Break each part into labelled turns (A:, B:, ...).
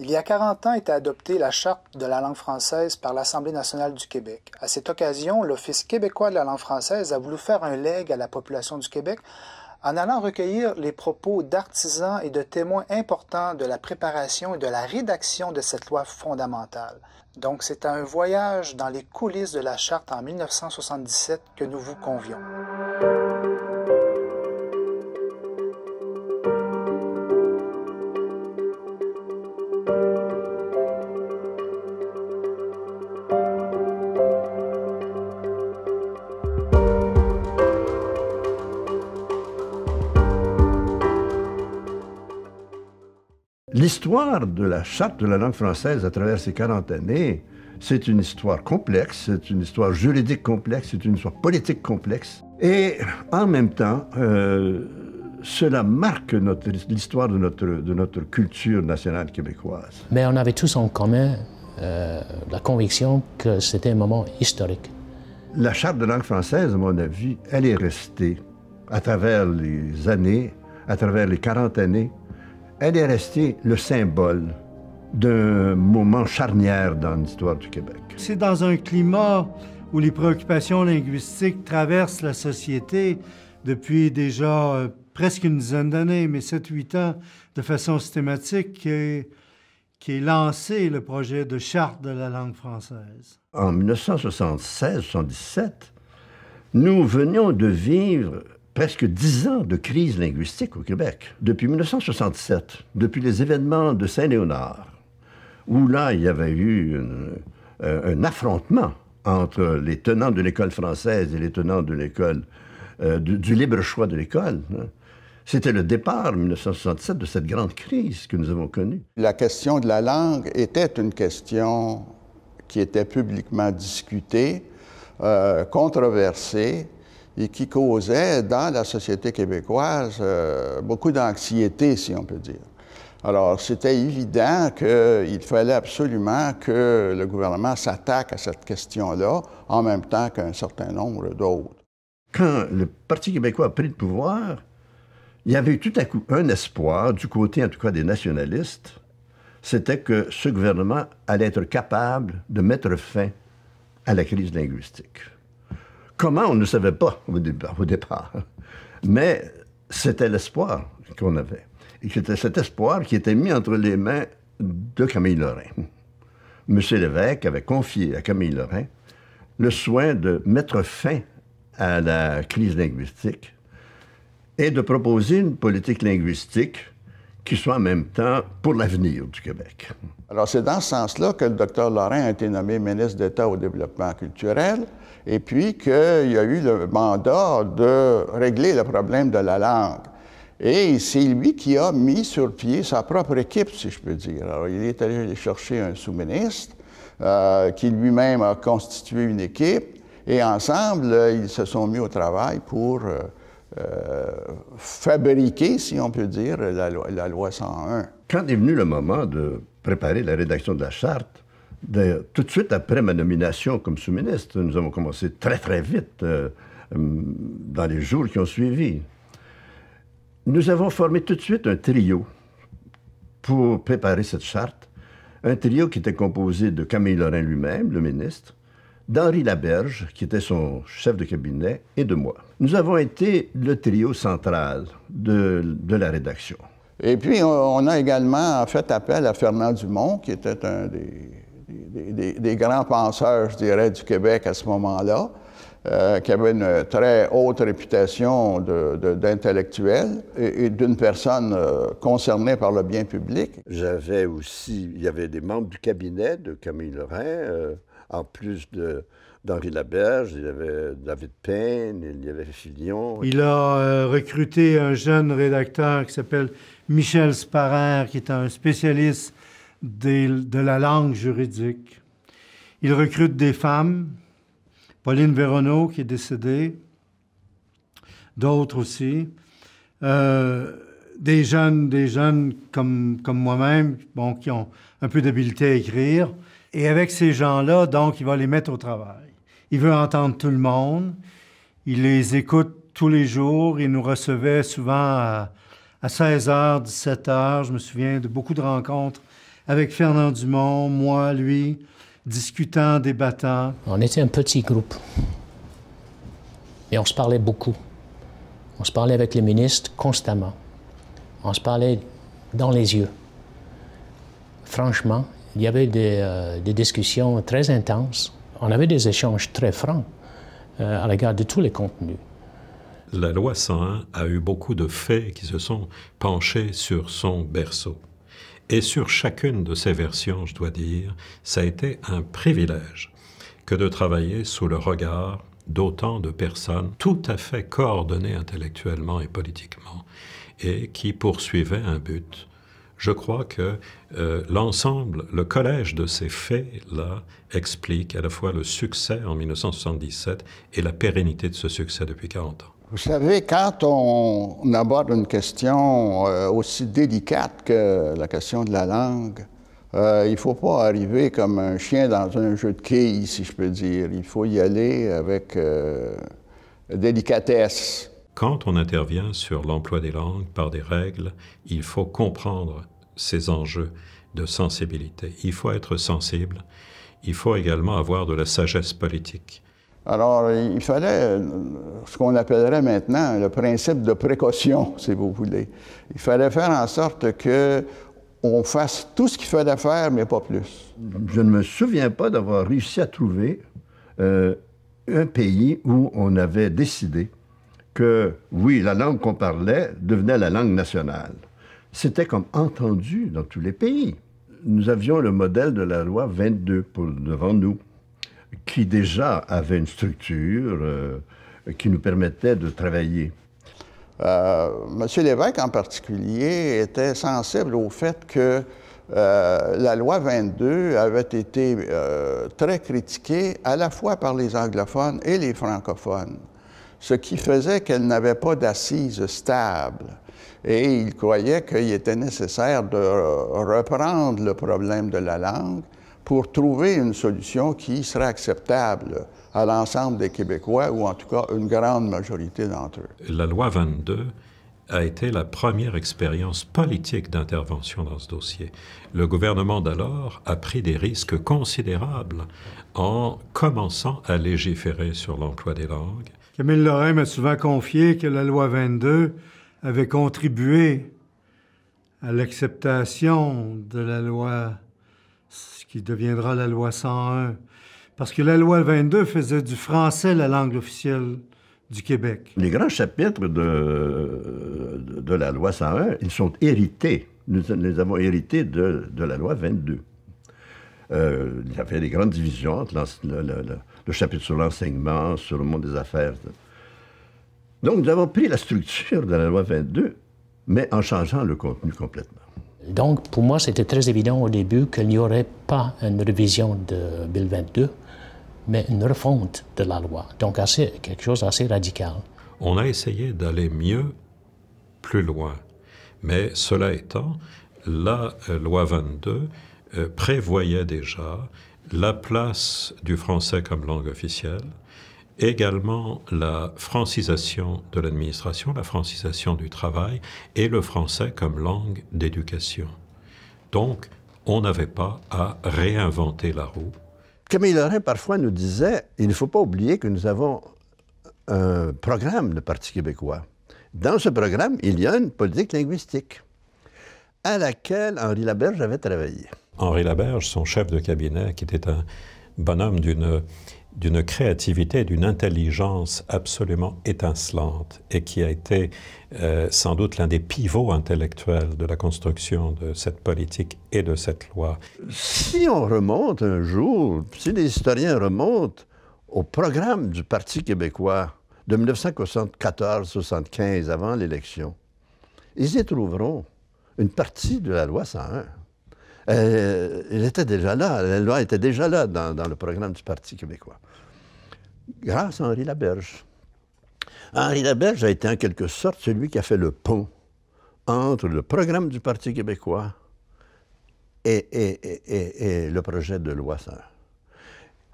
A: Il y a 40 ans était adoptée la Charte de la langue française par l'Assemblée nationale du Québec. À cette occasion, l'Office québécois de la langue française a voulu faire un legs à la population du Québec en allant recueillir les propos d'artisans et de témoins importants de la préparation et de la rédaction de cette loi fondamentale. Donc c'est un voyage dans les coulisses de la Charte en 1977 que nous vous convions.
B: l'histoire de la charte de la langue française à travers ces 40 années, c'est une histoire complexe, c'est une histoire juridique complexe, c'est une histoire politique complexe. Et en même temps, euh, cela marque l'histoire de notre, de notre culture nationale québécoise.
C: Mais on avait tous en commun euh, la conviction que c'était un moment
B: historique. La charte de langue française, à mon avis, elle est restée à travers les années, à travers les 40 années, elle est restée le symbole d'un moment charnière dans l'histoire du Québec. C'est dans un climat
A: où les préoccupations linguistiques traversent la société depuis déjà euh, presque une dizaine d'années, mais 7-8 ans, de façon systématique, qu'est qui lancé le projet de charte de la langue française.
B: En 1976-77, nous venions de vivre presque dix ans de crise linguistique au Québec. Depuis 1967, depuis les événements de Saint-Léonard, où là, il y avait eu euh, un affrontement entre les tenants de l'école française et les tenants de l'école, euh, du, libre choix de l'école. Hein. C'était le départ, 1967, de cette grande crise que nous avons connue. La
D: question de la langue était une question qui était publiquement discutée, euh, controversée, et qui causait dans la société québécoise euh, beaucoup d'anxiété, si on peut dire. Alors, c'était évident qu'il fallait absolument que le gouvernement s'attaque à cette question-là,
B: en même temps qu'un certain nombre d'autres. Quand le Parti québécois a pris le pouvoir, il y avait tout à coup un espoir, du côté en tout cas des nationalistes, c'était que ce gouvernement allait être capable de mettre fin à la crise linguistique. Comment, on ne savait pas au départ. Mais c'était l'espoir qu'on avait. Et c'était cet espoir qui était mis entre les mains de Camille Lorrain. Monsieur l'évêque avait confié à Camille Lorrain le soin de mettre fin à la crise linguistique et de proposer une politique linguistique qui soit en même temps pour l'avenir du
D: Québec. Alors, c'est dans ce sens-là que le docteur laurent a été nommé ministre d'État au développement culturel et puis qu'il a eu le mandat de régler le problème de la langue. Et c'est lui qui a mis sur pied sa propre équipe, si je peux dire. Alors, il est allé chercher un sous-ministre euh, qui lui-même a constitué une équipe et ensemble, euh, ils se sont mis au travail pour euh, euh,
B: fabriquer, si on peut dire, la loi, 101. Quand est venu le moment de préparer la rédaction de la charte, de, tout de suite après ma nomination comme sous-ministre, nous avons commencé très très vite euh, euh, dans les jours qui ont suivi. Nous avons formé tout de suite un trio pour préparer cette charte, un trio qui était composé de Camille Lorrain lui-même, le ministre, d'Henri Laberge, qui était son chef de cabinet, et de moi. Nous avons été le trio central de, la rédaction. Et
D: puis, on a également fait appel à Fernand Dumont, qui était un des, des, grands penseurs, je dirais, du Québec à ce moment-là. Euh, qui avait une très haute réputation d'intellectuel et, d'une personne euh, concernée par le bien public. J'avais
B: aussi, il y avait des membres du cabinet de Camille Lorrain, euh, en plus de, d'Henri Laberge, il y avait David Payne, il y avait Fillion. Il
A: a euh, recruté un jeune rédacteur qui s'appelle Michel Sparer, qui est un spécialiste de la langue juridique. Il recrute des femmes, Pauline Véronneau, qui est décédée, d'autres aussi. Euh, des jeunes, des jeunes comme, moi-même, qui ont un peu d'habileté à écrire. Et avec ces gens-là, donc, il va les mettre au travail. Il veut entendre tout le monde. Il les écoute tous les jours. Il nous recevait souvent à, 16h, 17h. Je me souviens de beaucoup de rencontres avec Fernand Dumont, moi, lui, discutant, débattant.
C: On était un petit groupe. Et on se parlait beaucoup. On se parlait avec les ministres constamment. On se parlait dans les yeux. Franchement, il y avait euh, des, discussions très intenses. On avait des échanges très francs euh, à l'égard de tous les contenus.
E: La loi 101 a eu beaucoup de faits qui se sont penchés sur son berceau. Et sur chacune de ces versions, je dois dire, ça a été un privilège que de travailler sous le regard d'autant de personnes tout à fait coordonnées intellectuellement et politiquement et qui poursuivaient un but je crois que euh, l'ensemble, le collège de ces faits-là explique à la fois le succès en 1977 et la pérennité de ce succès depuis 40 ans.
D: Vous savez, quand on, aborde une question euh, aussi délicate que la question de la langue, euh, il ne faut pas arriver comme un chien dans un jeu de quilles, si je peux dire. Il faut y aller avec délicatesse.
E: Quand on intervient sur l'emploi des langues par des règles, il faut comprendre ces enjeux de sensibilité. Il faut être sensible. Il faut également avoir de la sagesse politique.
D: Alors, il fallait ce qu'on appellerait maintenant le principe de précaution, si vous voulez. Il fallait faire en sorte que on fasse tout ce qu'il
B: fallait faire, mais pas plus. Je ne me souviens pas d'avoir réussi à trouver euh, un pays où on avait décidé que, oui, la langue qu'on parlait devenait la langue nationale. C'était comme entendu dans tous les pays. Nous avions le modèle de la loi 22 pour, devant nous, qui déjà avait une structure euh, qui nous permettait de travailler. Euh,
D: Monsieur Lévesque, en particulier, était sensible au fait que euh, la loi 22 avait été euh, très critiquée à la fois par les anglophones et les francophones ce qui faisait qu'elle n'avait pas d'assise stable. Et il croyait qu'il était nécessaire de reprendre le problème de la langue pour trouver une solution qui serait acceptable à l'ensemble des Québécois, ou en tout cas une grande majorité d'entre eux.
E: La loi 22 a été la première expérience politique d'intervention dans ce dossier. Le gouvernement d'alors a pris des risques considérables en commençant à légiférer sur l'emploi des langues,
A: Camille Lorrain m'a souvent confié que la loi 22 avait contribué à l'acceptation de la loi, ce qui deviendra la loi 101, parce que la loi 22 faisait du français la langue officielle du Québec.
B: Les grands chapitres de, la loi 101, ils sont hérités. Nous les avons hérités de, la loi 22. Euh, il y avait des grandes divisions entre la, le chapitre sur l'enseignement, sur le monde des affaires. Donc, nous avons pris la structure de la
C: loi 22, mais en changeant le contenu complètement. Donc, pour moi, c'était très évident au début qu'il n'y aurait pas une révision de Bill 22, mais une refonte de la loi. Donc, assez, quelque chose d'assez radical.
E: On a essayé d'aller mieux, plus loin. Mais cela étant, la euh, loi 22 euh, prévoyait déjà la place du français comme langue officielle, également la francisation de l'administration, la francisation du travail et le français comme langue d'éducation. Donc, on n'avait pas à réinventer la roue.
B: Camille Lorrain parfois nous disait, il ne faut pas oublier que nous avons un programme de Parti québécois. Dans ce programme, il y a une politique linguistique à laquelle Henri Laberge avait travaillé.
E: Henri Laberge, son chef de cabinet, qui était un bonhomme d'une d'une créativité, d'une intelligence absolument étincelante et qui a été euh, sans doute l'un des pivots intellectuels de la construction de cette politique et de cette loi.
B: Si on remonte un jour, si les historiens remontent au programme du Parti québécois de 1974-75 avant l'élection, ils y trouveront une partie de la loi 101 il euh, était déjà là, la loi était déjà là dans, le programme du Parti québécois. Grâce à Henri Laberge. Henri Laberge a été en quelque sorte celui qui a fait le pont entre le programme du Parti québécois et, le projet de loi 101.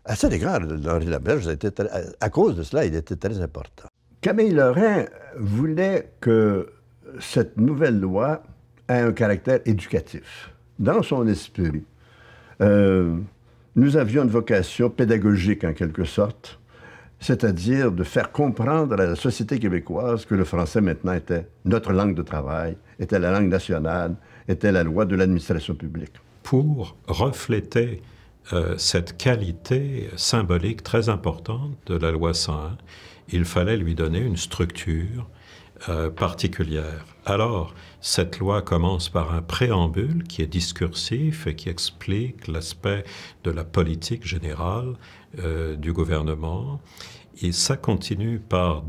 B: À cet égard, Henri Laberge, à cause de cela, il était très important. Camille Lorrain voulait que cette nouvelle loi ait un caractère éducatif dans son esprit, euh, nous avions une vocation pédagogique en quelque sorte, c'est-à-dire de faire comprendre à la société québécoise que le français maintenant était notre langue de travail, était la langue nationale, était la loi de l'administration publique.
E: Pour refléter euh, cette qualité symbolique très importante de la loi 101, il fallait lui donner une structure euh, particulière. Alors, cette loi commence par un préambule qui est discursif et qui explique l'aspect de la politique générale euh, du gouvernement. Et ça continue par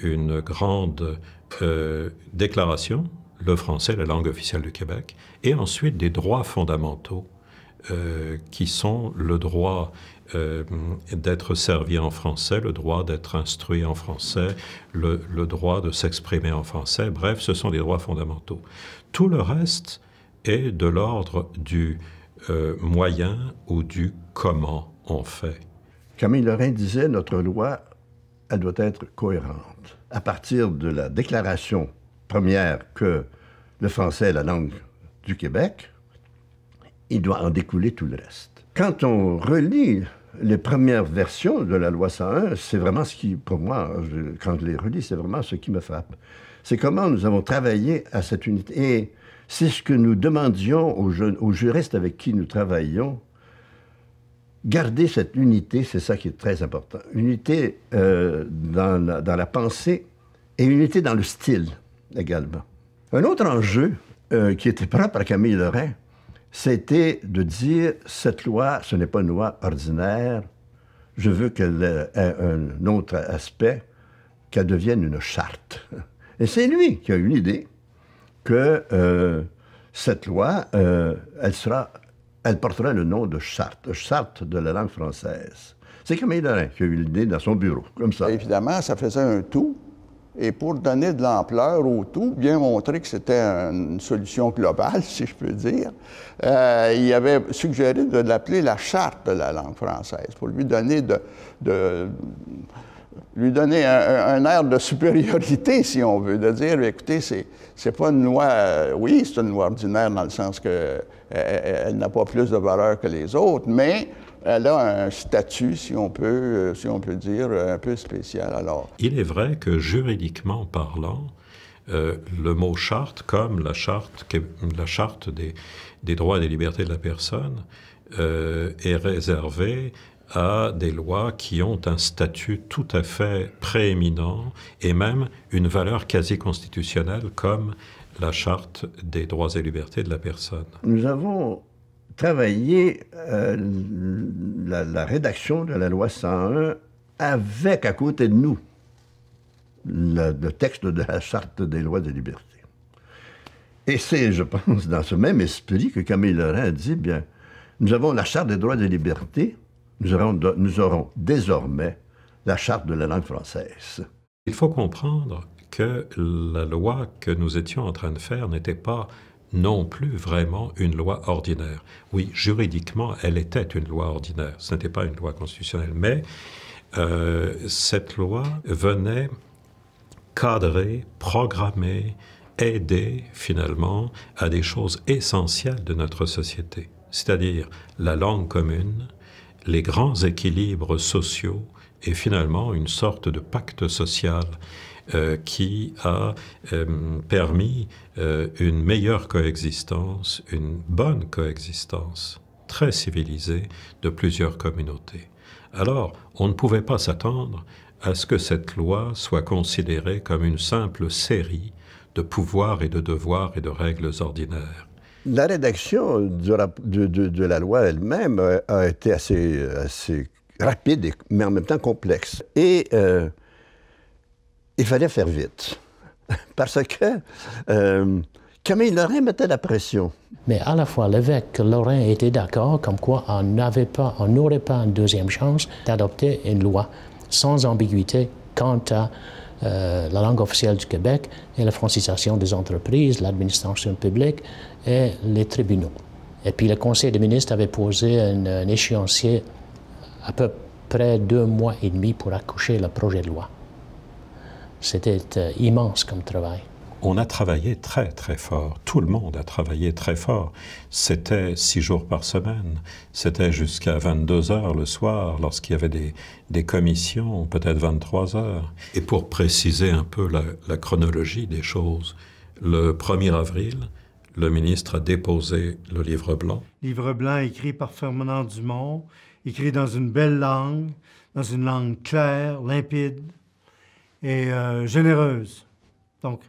E: une grande euh, déclaration, le français, la langue officielle du Québec, et ensuite des droits fondamentaux qui sont le droit euh, d'être servi en français, le droit d'être instruit en français, le, droit de s'exprimer en français. Bref, ce sont des droits fondamentaux. Tout le reste est de l'ordre du euh, moyen ou du comment on fait. Camille Lorrain disait,
B: notre loi, elle doit être cohérente. À partir de la déclaration première que le français est la langue du Québec, il doit en découler tout le reste. Quand on relit les premières versions de la loi 101, c'est vraiment ce qui, pour moi, quand je les relis, c'est vraiment ce qui me frappe. C'est comment nous avons travaillé à cette unité. Et c'est ce que nous demandions aux, juristes avec qui nous travaillons. Garder cette unité, c'est ça qui est très important. Unité euh, dans, la, pensée et unité dans le style également. Un autre enjeu euh, qui était propre à Camille Lorrain, c'était de dire cette loi, ce n'est pas une loi ordinaire, je veux qu'elle ait un autre aspect, qu'elle devienne une charte. Et c'est lui qui a eu l'idée que euh, cette loi, euh, elle, sera, elle portera le nom de charte, charte de la langue française. C'est Camille il qui a eu l'idée dans son bureau, comme ça. Évidemment, ça faisait un tout et pour donner de l'ampleur
D: au tout, bien montrer que c'était une solution globale, si je peux dire, euh, il avait suggéré de l'appeler la charte de la langue française, pour lui donner de, lui donner un, air de supériorité, si on veut, de dire, écoutez, c'est, c'est pas une loi, euh, oui, c'est une loi ordinaire dans le sens qu'elle euh, elle, n'a pas plus de valeur que les autres, mais elle a un statut, si on peut, euh, si on
E: peut dire, euh, un peu spécial. Alors, il est vrai que juridiquement parlant, euh, le mot charte, comme la charte, la charte des, droits et des libertés de la personne, est réservé à des lois qui ont un statut tout à fait prééminent et même une valeur quasi constitutionnelle comme la charte des droits et libertés de la personne.
B: Nous avons travailler euh, la, rédaction de la loi 101 avec à côté de nous le, texte de la Charte des lois de liberté. Et c'est, je pense, dans ce même esprit que Camille Laurent a dit, bien, nous avons la Charte des droits de liberté, nous aurons, nous aurons désormais
E: la Charte de la langue française. Il faut comprendre que la loi que nous étions en train de faire n'était pas non plus vraiment une loi ordinaire. Oui, juridiquement, elle était une loi ordinaire, ce n'était pas une loi constitutionnelle, mais euh, cette loi venait cadrer, programmer, aider finalement à des choses essentielles de notre société, c'est-à-dire la langue commune, les grands équilibres sociaux et finalement une sorte de pacte social euh, qui a euh, permis euh, une meilleure coexistence, une bonne coexistence très civilisée de plusieurs communautés. Alors, on ne pouvait pas s'attendre à ce que cette loi soit considérée comme une simple série de pouvoirs et de devoirs et de règles ordinaires.
B: La rédaction de la, de, la loi elle-même a été assez, assez, rapide mais en même temps complexe. Et il fallait faire vite. Parce que euh, Camille Lorrain mettait la pression.
C: Mais à la fois, l'évêque Lorrain était d'accord comme quoi on n'avait pas, on n'aurait pas une deuxième chance d'adopter une loi sans ambiguïté quant à euh, la langue officielle du Québec et la francisation des entreprises, l'administration publique et les tribunaux. Et puis le Conseil des ministres avait posé un échéancier à peu près deux mois et demi pour accoucher le projet de loi. C'était euh, immense comme travail.
E: On a travaillé très très fort, tout le monde a travaillé très fort. C'était six jours par semaine, c'était jusqu'à 22 heures le soir lorsqu'il y avait des, commissions, peut-être 23 heures. Et pour préciser un peu la, la chronologie des choses, le 1er avril, le ministre a déposé le livre blanc.
A: Livre blanc écrit par Fernand Dumont, écrit dans une belle langue, dans une langue claire, limpide et euh, généreuse. Donc,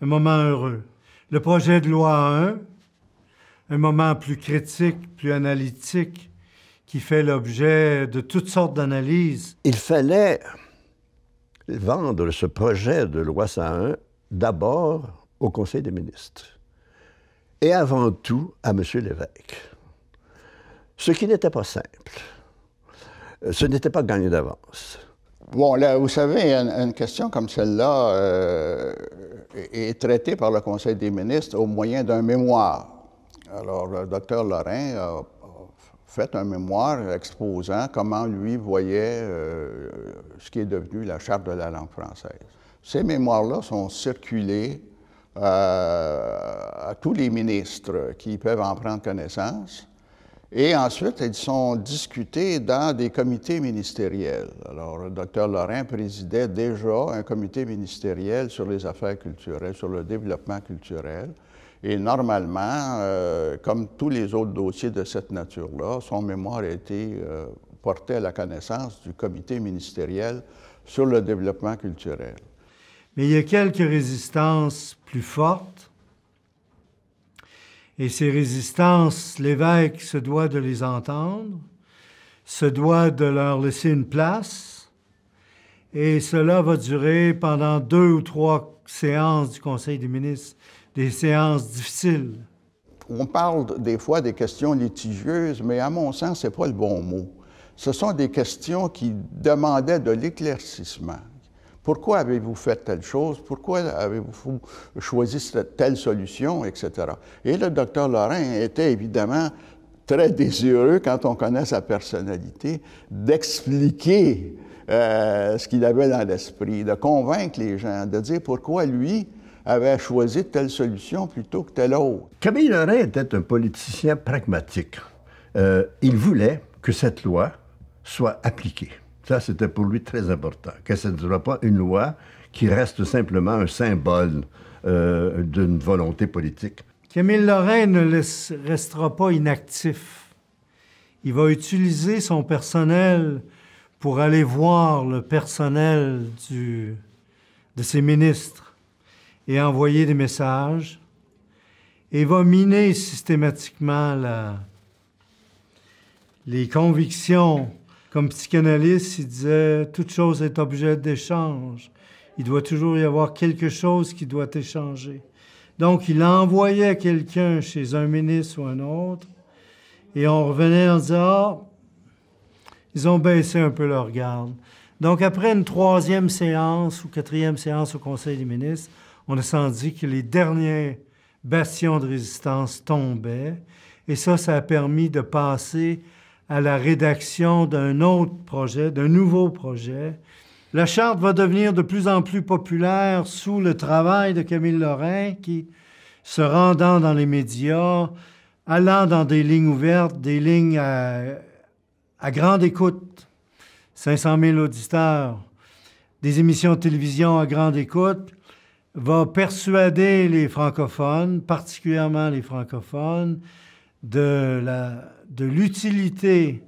A: un moment heureux. Le projet de loi 1, un moment plus critique, plus analytique, qui fait l'objet de toutes sortes d'analyses.
B: Il fallait vendre ce projet de loi 101 d'abord au Conseil des ministres et avant tout à M. l'évêque. Ce qui n'était pas simple. Ce n'était pas gagné d'avance. Bon, vous savez, une, question comme celle-là euh, est
D: traitée par le Conseil des ministres au moyen d'un mémoire. Alors, le docteur Lorrain a fait un mémoire exposant comment lui voyait euh, ce qui est devenu la Charte de la langue française. Ces mémoires-là sont circulées euh, à tous les ministres qui peuvent en prendre connaissance. Et ensuite, ils sont discutés dans des comités ministériels. Alors, le Dr. Lorrain présidait déjà un comité ministériel sur les affaires culturelles, sur le développement culturel. Et normalement, euh, comme tous les autres dossiers de cette nature-là, son mémoire a été euh, porté à la connaissance du comité ministériel sur le développement culturel.
A: Mais il y a quelques résistances plus fortes et ces résistances, l'évêque se doit de les entendre, se doit de leur laisser une place, et cela va durer pendant deux ou trois séances du Conseil des ministres, des séances difficiles.
D: On parle des fois des questions litigieuses, mais à mon sens, ce n'est pas le bon mot. Ce sont des questions qui demandaient de l'éclaircissement. Pourquoi avez-vous fait telle chose? Pourquoi avez-vous choisi cette, telle solution, etc. Et le docteur Lorrain était évidemment très désireux, quand on connaît sa personnalité, d'expliquer euh, ce qu'il avait dans l'esprit, de convaincre les gens, de dire pourquoi lui avait
B: choisi telle solution plutôt que telle autre. Camille Lorrain était un politicien pragmatique. Euh, il voulait que cette loi soit appliquée. Ça, c'était pour lui très important, que ce ne soit pas une loi qui reste simplement un symbole euh, d'une volonté politique.
A: Camille Lorrain ne restera pas inactif. Il va utiliser son personnel pour aller voir le personnel de ses ministres et envoyer des messages et va miner systématiquement les convictions comme psychanalyste, il disait toute chose est objet d'échange. Il doit toujours y avoir quelque chose qui doit échanger. Donc, il envoyait quelqu'un chez un ministre ou un autre, et on revenait en disant ah, ils ont baissé un peu leur garde. Donc, après une troisième séance ou quatrième séance au Conseil des ministres, on a senti que les derniers bastions de résistance tombaient. Et ça, ça a permis de passer à la rédaction d'un autre projet, d'un nouveau projet. La charte va devenir de plus en plus populaire sous le travail de Camille Lorrain, qui, se rendant dans les médias, allant dans des lignes ouvertes, des lignes à, grande écoute, 500 000 auditeurs, des émissions de télévision à grande écoute, va persuader les francophones, particulièrement les francophones, de la de l'utilité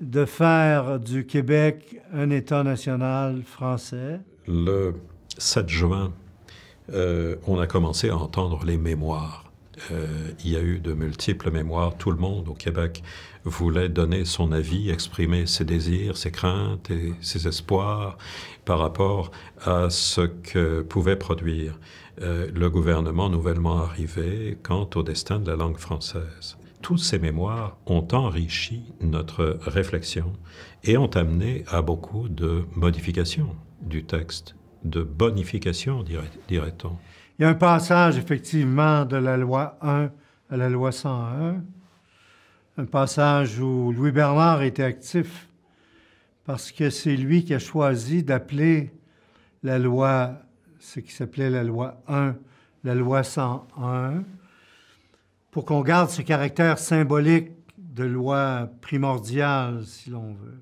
A: de faire du Québec un État national français?
E: Le 7 juin, euh, on a commencé à entendre les mémoires. Euh, il y a eu de multiples mémoires. Tout le monde au Québec voulait donner son avis, exprimer ses désirs, ses craintes et ses espoirs par rapport à ce que pouvait produire euh, le gouvernement nouvellement arrivé quant au destin de la langue française. Toutes ces mémoires ont enrichi notre réflexion et ont amené à beaucoup de modifications du texte, de bonifications, dirait-on. Il y a un
A: passage, effectivement, de la loi 1 à la loi 101, un passage où Louis Bernard était actif, parce que c'est lui qui a choisi d'appeler la loi, ce qui s'appelait la loi 1, la loi 101, pour qu'on garde ce caractère symbolique de loi primordiale, si l'on veut.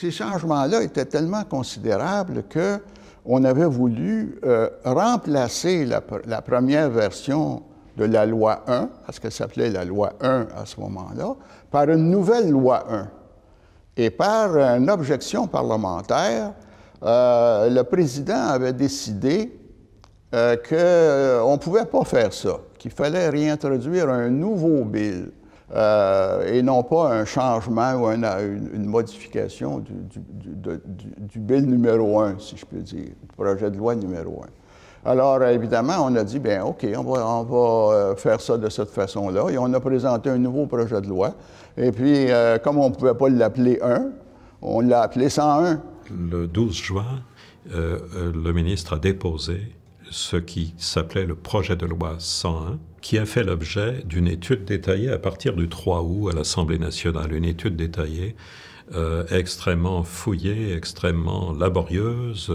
D: Ces changements-là étaient tellement considérables que on avait voulu euh, remplacer la, première version de la loi 1, parce qu'elle s'appelait la loi 1 à ce moment-là, par une nouvelle loi 1. Et par une objection parlementaire, euh, le président avait décidé euh, qu'on ne pouvait pas faire ça qu'il fallait réintroduire un nouveau bill euh, et non pas un changement ou une, modification du, bill numéro un, si je peux dire, du projet de loi numéro un. Alors, évidemment, on a dit, bien, OK, on va, euh, faire ça de cette façon-là. Et on a présenté un nouveau projet de loi. Et puis, euh, comme on ne pouvait pas l'appeler un, on l'a appelé 101.
E: Le 12 juin, le ministre a déposé ce qui s'appelait le projet de loi 101, qui a fait l'objet d'une étude détaillée à partir du 3 août à l'Assemblée nationale, une étude détaillée euh, extrêmement fouillée, extrêmement laborieuse.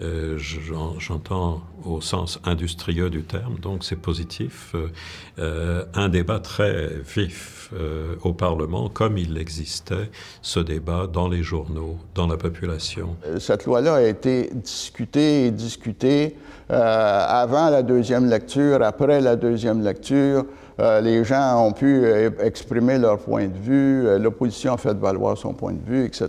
E: Euh, j'entends au sens industrieux du terme, donc c'est positif. Euh, un débat très vif au Parlement, comme il existait ce débat dans les journaux, dans la population.
D: Cette loi-là a été discutée et discutée avant la deuxième lecture, après la deuxième lecture. Euh, les gens ont pu euh, exprimer leur point de vue, euh, l'opposition a fait valoir son point de vue, etc.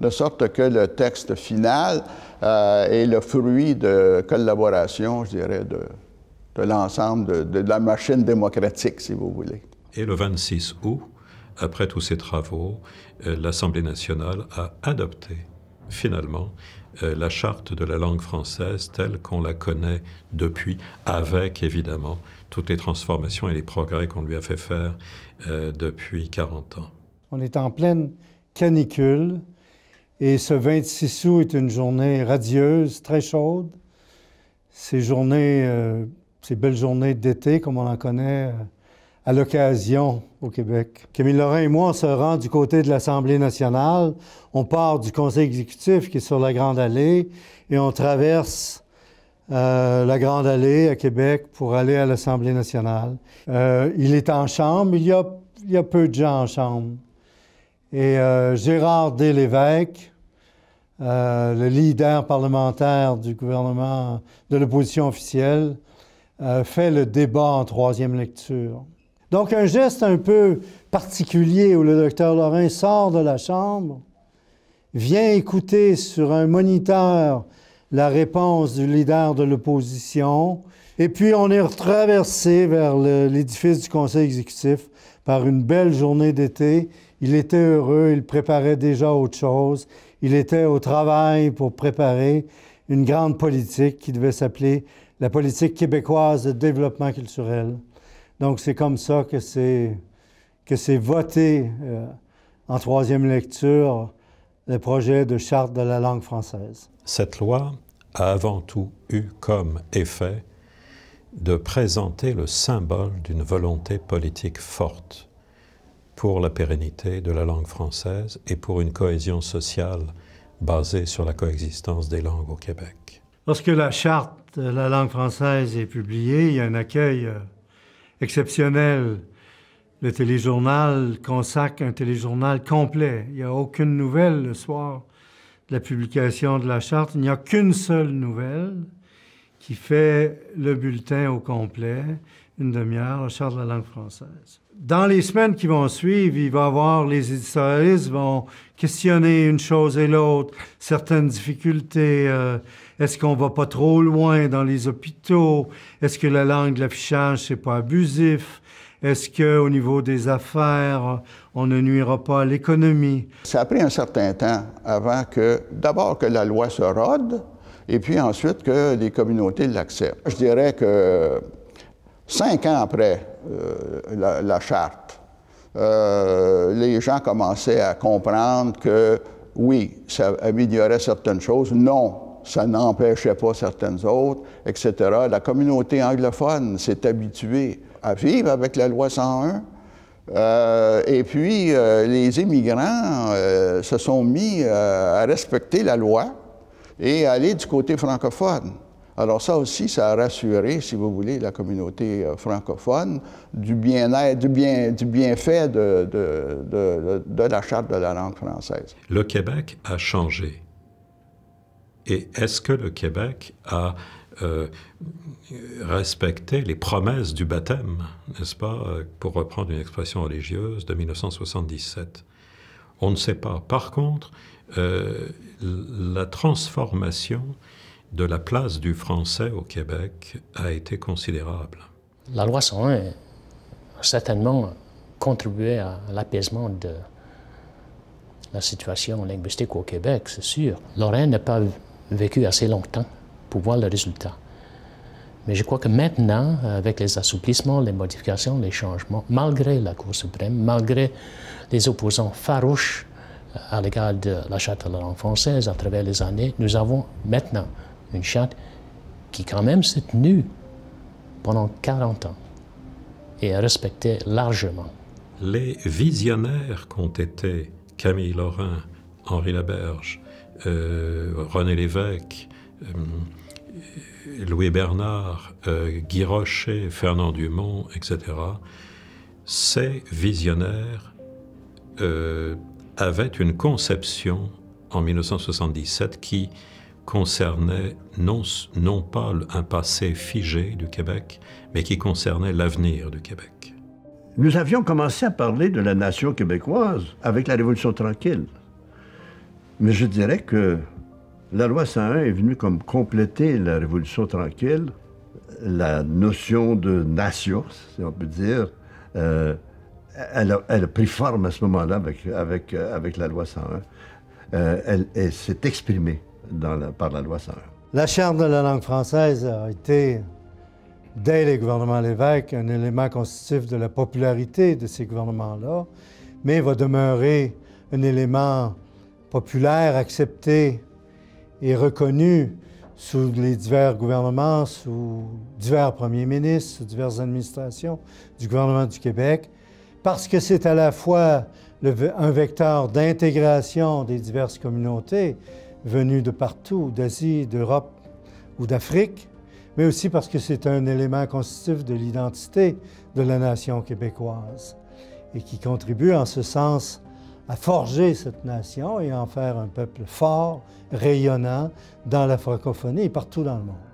D: De sorte que le texte final est le fruit de collaboration, je dirais, de, l'ensemble de, la machine démocratique, si vous voulez.
E: Et le 26 août, après tous ces travaux, l'Assemblée nationale a adopté finalement la charte de la langue française telle qu'on la connaît depuis, avec évidemment toutes les transformations et les progrès qu'on lui a fait faire euh, depuis 40 ans.
A: On est en pleine canicule et ce 26 août est une journée radieuse, très chaude. Ces journées, euh, ces belles journées d'été comme on en connaît euh, à l'occasion au Québec. Camille Laurent et moi, on se rend du côté de l'Assemblée nationale. On part du conseil exécutif qui est sur la Grande Allée et on traverse euh, la Grande Allée à Québec pour aller à l'Assemblée nationale. Euh, il est en chambre, il y, a, il y, peu de gens en chambre. Et euh, Gérard D. Lévesque, le leader parlementaire du gouvernement, de l'opposition officielle, fait le débat en troisième lecture. Donc un geste un peu particulier où le docteur Lorrain sort de la chambre, vient écouter sur un moniteur la réponse du leader de l'opposition. Et puis, on est retraversé vers l'édifice du conseil exécutif par une belle journée d'été. Il était heureux, il préparait déjà autre chose. Il était au travail pour préparer une grande politique qui devait s'appeler la politique québécoise de développement culturel. Donc, c'est comme ça que c'est, voté euh, en troisième lecture le projet de charte de la langue française.
E: Cette loi a avant tout eu comme effet de présenter le symbole d'une volonté politique forte pour la pérennité de la langue française et pour une cohésion sociale basée sur la coexistence des langues au Québec.
A: Lorsque la charte de la langue française est publiée, il y a un accueil euh, exceptionnel le téléjournal consacre un téléjournal complet. Il n'y a aucune nouvelle le soir de la publication de la charte. Il n'y a qu'une seule nouvelle qui fait le bulletin au complet, une demi-heure, la charte de la langue française. Dans les semaines qui vont suivre, il va y avoir, les éditorialistes vont questionner une chose et l'autre, certaines difficultés. Euh, est-ce qu'on va pas trop loin dans les hôpitaux? Est-ce que la langue de l'affichage, c'est pas abusif? Est-ce qu'au niveau des affaires, on ne nuira pas à l'économie?
D: Ça a pris un certain temps avant que, d'abord, que la loi se rôde et puis ensuite que les communautés l'acceptent. Je dirais que cinq ans après euh, la, charte, euh, les gens commençaient à comprendre que oui, ça améliorait certaines choses. Non, ça n'empêchait pas certaines autres, etc. La communauté anglophone s'est habituée à vivre avec la loi 101. Euh, et puis, euh, les immigrants euh, se sont mis à respecter la loi et à aller du côté francophone. Alors ça aussi, ça a rassuré, si vous voulez, la communauté francophone du bien-être, du, bien, du bienfait de, de, de la charte de la langue française.
E: Le Québec a changé. Et est-ce que le Québec a euh, respecté les promesses du baptême, n'est-ce pas, euh, pour reprendre une expression religieuse de 1977 On ne sait pas. Par contre, euh, la transformation de la place du français au Québec a été considérable.
C: La loi 101 a certainement contribué à l'apaisement de la situation linguistique au Québec, c'est sûr. Lorraine n'a pas vécu assez longtemps pour voir le résultat. Mais je crois que maintenant, avec les assouplissements, les modifications, les changements, malgré la Cour suprême, malgré les opposants farouches euh, à l'égard de la charte de la langue française à travers les années, nous avons maintenant une charte qui quand même s'est tenue pendant 40 ans et est respectée largement.
E: Les visionnaires qu'ont été Camille Lorrain, Henri Laberge, euh, René Lévesque, euh, Louis Bernard, euh, Guy Rocher, Fernand Dumont, etc., ces visionnaires avaient une conception en 1977 qui concernait non, non pas un passé figé du Québec, mais qui concernait l'avenir du Québec. Nous avions commencé à parler de la nation
B: québécoise avec la Révolution tranquille. Mais je dirais que la loi 101 est venue comme compléter la Révolution tranquille, la notion de nation, si on peut dire. Euh, elle, a, pris forme à ce moment-là avec, avec, euh, la loi 101. Euh, elle, s'est exprimée par la loi 101.
A: La charte de la langue française a été, dès les gouvernements l'évêque, un élément constitutif de la popularité de ces gouvernements-là, mais va demeurer un élément populaire, accepté et reconnu sous les divers gouvernements, sous divers premiers ministres, sous diverses administrations du gouvernement du Québec, parce que c'est à la fois un vecteur d'intégration des diverses communautés venues de partout, d'Asie, d'Europe ou d'Afrique, mais aussi parce que c'est un élément constitutif de l'identité de la nation québécoise et qui contribue en ce sens à forger cette nation et en faire un peuple fort, rayonnant dans la francophonie et partout dans le monde.